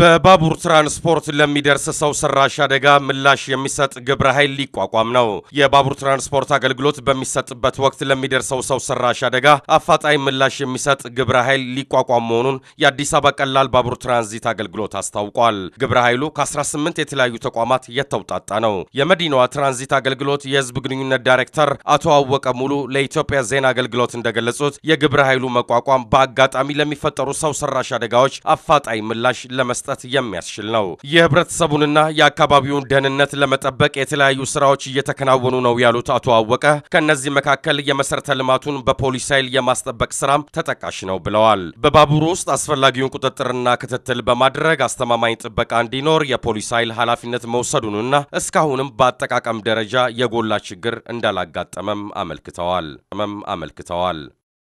በባቡር ትራንስፖርት ለሚደርስ ሰው ሰራሽ አደጋ ምላሽ የሚሰጥ ግብረ ኃይል ሊቋቋም ነው። የባቡር ትራንስፖርት አገልግሎት በሚሰጥበት ወቅት ለሚደርሰው ሰው ሰራሽ አደጋ አፋጣኝ ምላሽ የሚሰጥ ግብረ ኃይል ሊቋቋም መሆኑን የአዲስ አበባ ቀላል ባቡር ትራንዚት አገልግሎት አስታውቋል። ግብረ ኃይሉ ከ18 የተለያዩ ተቋማት የተውጣጣ ነው። የመዲናዋ ትራንዚት አገልግሎት የህዝብ ግንኙነት ዳይሬክተር አቶ አወቀ ሙሉ ለኢትዮጵያ ዜና አገልግሎት እንደገለጹት የግብረ ኃይሉ መቋቋም በአጋጣሚ ለሚፈጠሩ ሰው ሰራሽ አደጋዎች አፋጣኝ ምላሽ ለመ ለመስጠት የሚያስችል ነው። የህብረተሰቡንና የአካባቢውን ደህንነት ለመጠበቅ የተለያዩ ስራዎች እየተከናወኑ ነው ያሉት አቶ አወቀ ከእነዚህ መካከል የመሰረተ ልማቱን በፖሊስ ኃይል የማስጠበቅ ስራም ተጠቃሽ ነው ብለዋል። በባቡሩ ውስጥ አስፈላጊውን ቁጥጥርና ክትትል በማድረግ አስተማማኝ ጥበቃ እንዲኖር የፖሊስ ኃይል ኃላፊነት መውሰዱንና እስካሁንም በአጠቃቀም ደረጃ የጎላ ችግር እንዳላጋጠመም አመልክተዋል አመልክተዋል።